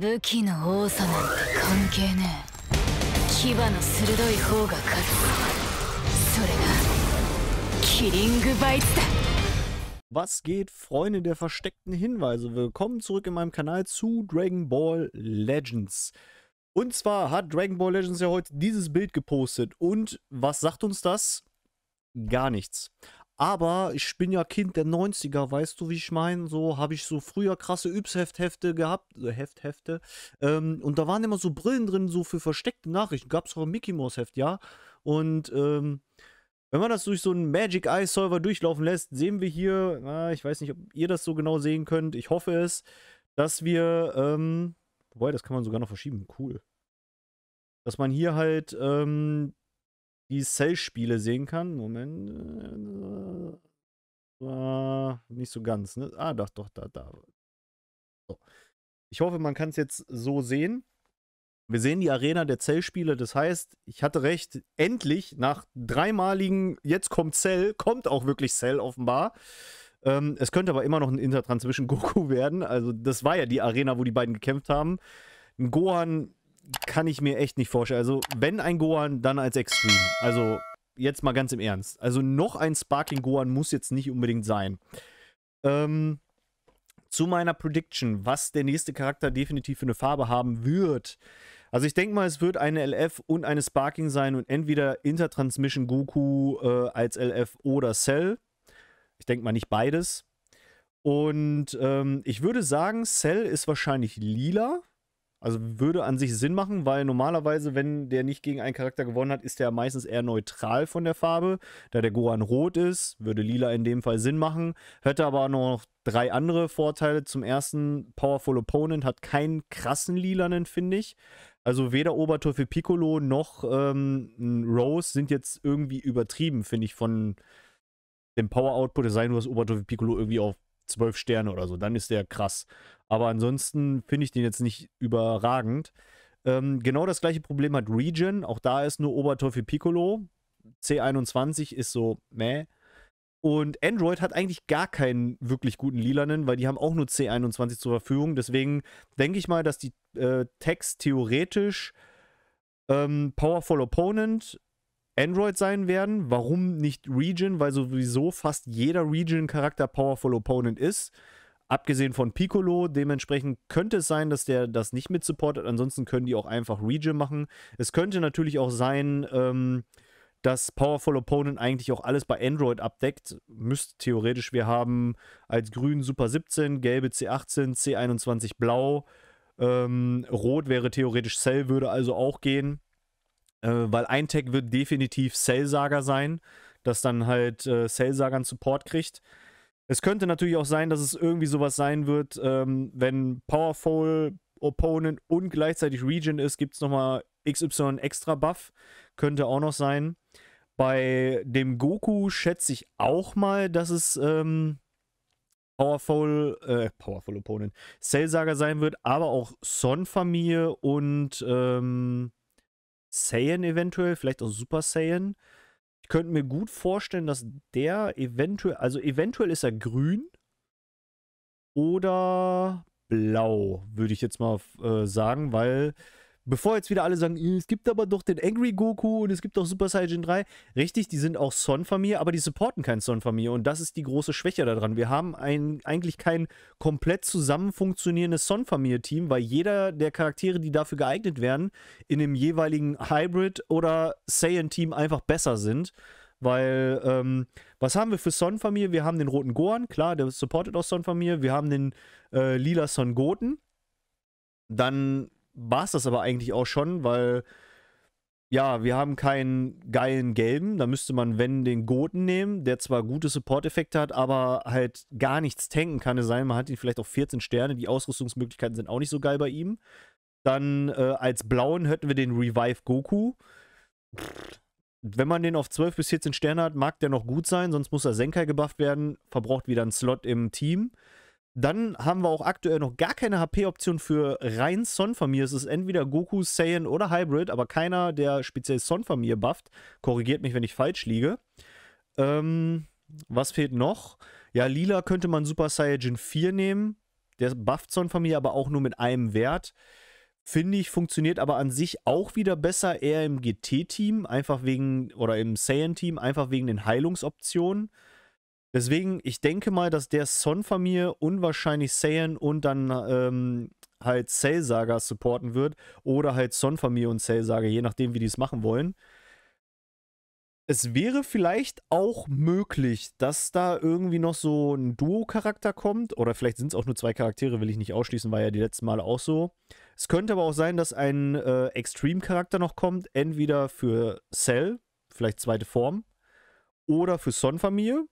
武器の多さなんて関係ねえ牙の鋭い方が勝つそれがキリングバイツだ Was geht, Freunde der versteckten Hinweise? Willkommen zurück in meinem Kanal zu Dragon Ball Legends. Und zwar hat Dragon Ball Legends ja heute dieses Bild gepostet. Und was sagt uns das? Gar nichts. Aber ich bin ja Kind der 90er, weißt du, wie ich meine? So habe ich so früher krasse Übsheft-Hefte gehabt, so äh, Hefthefte. Ähm, und da waren immer so Brillen drin, so für versteckte Nachrichten. Gab es auch ein Mickey Mouse Heft, ja? Und ähm, wenn man das durch so einen Magic Eye Solver durchlaufen lässt, sehen wir hier, na, ich weiß nicht, ob ihr das so genau sehen könnt, ich hoffe es, dass wir, ähm, wobei, das kann man sogar noch verschieben, cool. Dass man hier halt ähm, die Cell-Spiele sehen kann. Moment. War äh, äh, äh, nicht so ganz, ne? Ah, doch, doch, da, da. So. Ich hoffe, man kann es jetzt so sehen. Wir sehen die Arena der Zell-Spiele. Das heißt, ich hatte recht, endlich nach dreimaligen, jetzt kommt Cell, kommt auch wirklich Cell offenbar. Ähm, es könnte aber immer noch ein Intertran Goku werden. Also, das war ja die Arena, wo die beiden gekämpft haben. Ein Gohan kann ich mir echt nicht vorstellen. Also, wenn ein Gohan, dann als Extreme. Also, jetzt mal ganz im Ernst. Also, noch ein Sparking Gohan muss jetzt nicht unbedingt sein. Ähm, zu meiner Prediction, was der nächste Charakter definitiv für eine Farbe haben wird. Also ich denke mal, es wird eine LF und eine Sparking sein und entweder Intertransmission Goku äh, als LF oder Cell. Ich denke mal nicht beides. Und ähm, ich würde sagen, Cell ist wahrscheinlich lila. Also würde an sich Sinn machen, weil normalerweise, wenn der nicht gegen einen Charakter gewonnen hat, ist der meistens eher neutral von der Farbe. Da der Gohan rot ist, würde lila in dem Fall Sinn machen. Hätte aber noch drei andere Vorteile. Zum ersten, Powerful Opponent hat keinen krassen lilanen, finde ich. Also weder Oberteufel Piccolo noch ähm, Rose sind jetzt irgendwie übertrieben, finde ich, von dem Power-Output. Es sei denn, du hast Oberteufel Piccolo irgendwie auf zwölf Sterne oder so, dann ist der krass. Aber ansonsten finde ich den jetzt nicht überragend. Ähm, genau das gleiche Problem hat Region. Auch da ist nur Oberteufel Piccolo. C21 ist so, meh. Und Android hat eigentlich gar keinen wirklich guten Lilanen, weil die haben auch nur C21 zur Verfügung. Deswegen denke ich mal, dass die äh, Text theoretisch ähm, Powerful Opponent, Android sein werden. Warum nicht Region? Weil sowieso fast jeder Region-Charakter Powerful Opponent ist. Abgesehen von Piccolo, dementsprechend könnte es sein, dass der das nicht mit supportet. Ansonsten können die auch einfach Region machen. Es könnte natürlich auch sein, ähm, dass Powerful Opponent eigentlich auch alles bei Android abdeckt. Müsste theoretisch, wir haben als grün Super 17, gelbe C18, C21 blau. Ähm, rot wäre theoretisch Cell, würde also auch gehen. Äh, weil ein Tag wird definitiv Cell-Saga sein, das dann halt äh, Cell-Sagern Support kriegt. Es könnte natürlich auch sein, dass es irgendwie sowas sein wird, ähm, wenn Powerful Opponent und gleichzeitig Region ist, gibt es nochmal XY extra Buff. Könnte auch noch sein. Bei dem Goku schätze ich auch mal, dass es ähm, Powerful, äh, Powerful Opponent, Cell Saga sein wird, aber auch Son-Familie und ähm, Saiyan eventuell, vielleicht auch Super Saiyan. Ich könnte mir gut vorstellen, dass der eventuell, also eventuell ist er grün oder blau, würde ich jetzt mal äh, sagen, weil Bevor jetzt wieder alle sagen, äh, es gibt aber doch den Angry Goku und es gibt auch Super Saiyan 3. Richtig, die sind auch Son-Familie, aber die supporten kein Son-Familie und das ist die große Schwäche daran. Wir haben ein, eigentlich kein komplett zusammen funktionierendes Son-Familie-Team, weil jeder der Charaktere, die dafür geeignet werden, in dem jeweiligen Hybrid- oder Saiyan-Team einfach besser sind. Weil, ähm, was haben wir für Son-Familie? Wir haben den roten Gohan, klar, der supportet auch Son-Familie. Wir haben den äh, lila Son Goten. Dann war es das aber eigentlich auch schon, weil ja, wir haben keinen geilen gelben. Da müsste man, wenn, den Goten nehmen, der zwar gute Support-Effekte hat, aber halt gar nichts tanken kann. Es sein, man hat ihn vielleicht auch 14 Sterne. Die Ausrüstungsmöglichkeiten sind auch nicht so geil bei ihm. Dann äh, als blauen hätten wir den Revive Goku. Pff, wenn man den auf 12 bis 14 Sterne hat, mag der noch gut sein, sonst muss er Senkai gebufft werden, verbraucht wieder einen Slot im Team. Dann haben wir auch aktuell noch gar keine HP-Option für rein Son-Familie. Es ist entweder Goku, Saiyan oder Hybrid, aber keiner, der speziell Son-Familie bufft. Korrigiert mich, wenn ich falsch liege. Ähm, was fehlt noch? Ja, Lila könnte man Super Saiyajin 4 nehmen. Der bufft Son-Familie aber auch nur mit einem Wert. Finde ich, funktioniert aber an sich auch wieder besser eher im GT-Team, einfach wegen, oder im Saiyan-Team, einfach wegen den Heilungsoptionen. Deswegen, ich denke mal, dass der Son-Familie unwahrscheinlich Saiyan und dann ähm, halt Cell Saga supporten wird oder halt Son-Familie und Cell Saga, je nachdem, wie die es machen wollen. Es wäre vielleicht auch möglich, dass da irgendwie noch so ein Duo-Charakter kommt. Oder vielleicht sind es auch nur zwei Charaktere, will ich nicht ausschließen, war ja die letzten Male auch so. Es könnte aber auch sein, dass ein äh, Extreme-Charakter noch kommt. Entweder für Cell, vielleicht zweite Form, oder für Son-Familie.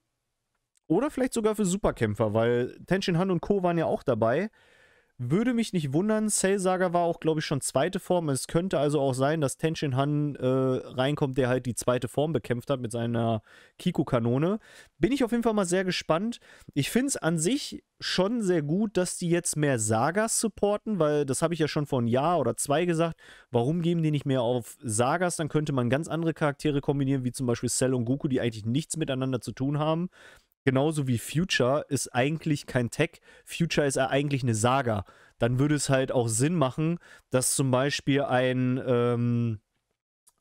Oder vielleicht sogar für Superkämpfer, weil Tenshin Han und Co. waren ja auch dabei. Würde mich nicht wundern, Cell Saga war auch, glaube ich, schon zweite Form. Es könnte also auch sein, dass Tenshin Han äh, reinkommt, der halt die zweite Form bekämpft hat mit seiner Kiku-Kanone. Bin ich auf jeden Fall mal sehr gespannt. Ich finde es an sich schon sehr gut, dass die jetzt mehr Sagas supporten, weil das habe ich ja schon vor einem Jahr oder zwei gesagt. Warum geben die nicht mehr auf Sagas? Dann könnte man ganz andere Charaktere kombinieren, wie zum Beispiel Cell und Goku, die eigentlich nichts miteinander zu tun haben genauso wie Future ist eigentlich kein Tech, Future ist eigentlich eine Saga. Dann würde es halt auch Sinn machen, dass zum Beispiel ein ähm,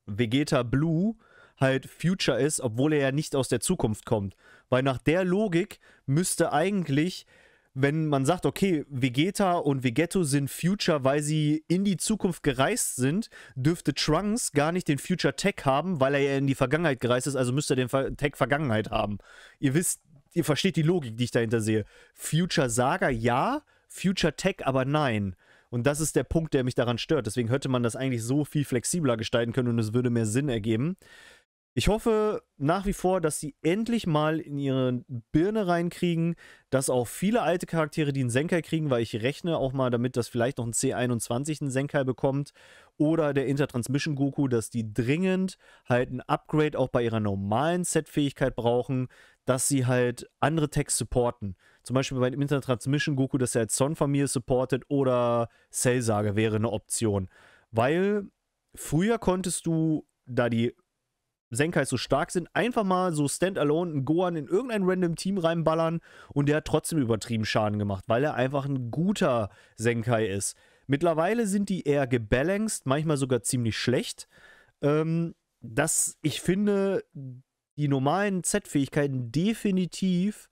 Vegeta Blue halt Future ist, obwohl er ja nicht aus der Zukunft kommt. Weil nach der Logik müsste eigentlich, wenn man sagt, okay, Vegeta und Vegetto sind Future, weil sie in die Zukunft gereist sind, dürfte Trunks gar nicht den Future Tech haben, weil er ja in die Vergangenheit gereist ist, also müsste er den Tech Vergangenheit haben. Ihr wisst, ihr versteht die Logik, die ich dahinter sehe. Future Saga ja, Future Tech aber nein. Und das ist der Punkt, der mich daran stört. Deswegen hätte man das eigentlich so viel flexibler gestalten können und es würde mehr Sinn ergeben. Ich hoffe nach wie vor, dass sie endlich mal in ihre Birne reinkriegen, dass auch viele alte Charaktere, die einen Senkai kriegen, weil ich rechne auch mal damit, dass vielleicht noch ein C21 einen Senkai bekommt oder der Intertransmission Goku, dass die dringend halt ein Upgrade auch bei ihrer normalen Set-Fähigkeit brauchen, dass sie halt andere Techs supporten. Zum Beispiel bei dem Intertransmission Goku, dass er als Son-Familie supportet oder Cell-Sage wäre eine Option. Weil früher konntest du da die Senkai so stark sind, einfach mal so standalone einen Gohan in irgendein random Team reinballern und der hat trotzdem übertrieben Schaden gemacht, weil er einfach ein guter Senkai ist. Mittlerweile sind die eher gebalanced, manchmal sogar ziemlich schlecht. Ähm, dass ich finde, die normalen Z-Fähigkeiten definitiv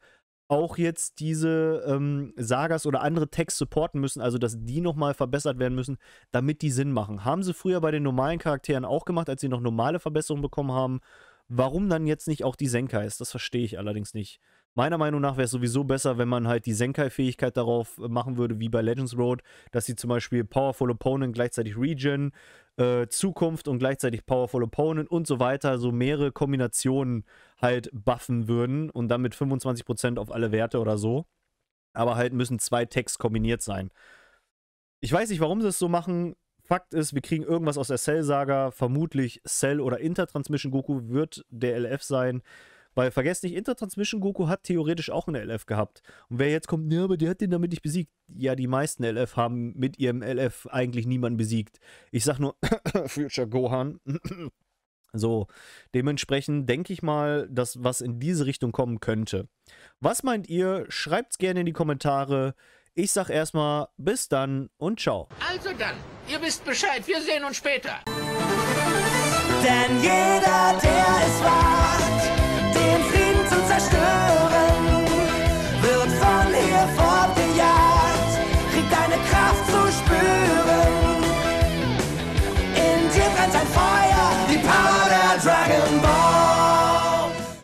auch jetzt diese ähm, Sagas oder andere Text supporten müssen, also dass die nochmal verbessert werden müssen, damit die Sinn machen. Haben sie früher bei den normalen Charakteren auch gemacht, als sie noch normale Verbesserungen bekommen haben. Warum dann jetzt nicht auch die Senka ist, Das verstehe ich allerdings nicht. Meiner Meinung nach wäre es sowieso besser, wenn man halt die Senkai-Fähigkeit darauf äh, machen würde, wie bei Legends Road, dass sie zum Beispiel Powerful Opponent gleichzeitig Regen, äh, Zukunft und gleichzeitig Powerful Opponent und so weiter, so mehrere Kombinationen halt buffen würden und dann mit 25% auf alle Werte oder so. Aber halt müssen zwei Tags kombiniert sein. Ich weiß nicht, warum sie es so machen. Fakt ist, wir kriegen irgendwas aus der Cell-Saga, vermutlich Cell oder Intertransmission Goku wird der LF sein. Weil vergesst nicht, Intertransmission Goku hat theoretisch auch eine LF gehabt. Und wer jetzt kommt, ne, aber der hat den damit nicht besiegt. Ja, die meisten LF haben mit ihrem LF eigentlich niemanden besiegt. Ich sag nur Future Gohan. so, dementsprechend denke ich mal, dass was in diese Richtung kommen könnte. Was meint ihr? Schreibt's gerne in die Kommentare. Ich sag erstmal bis dann und ciao. Also dann, ihr wisst Bescheid, wir sehen uns später. Denn jeder, der es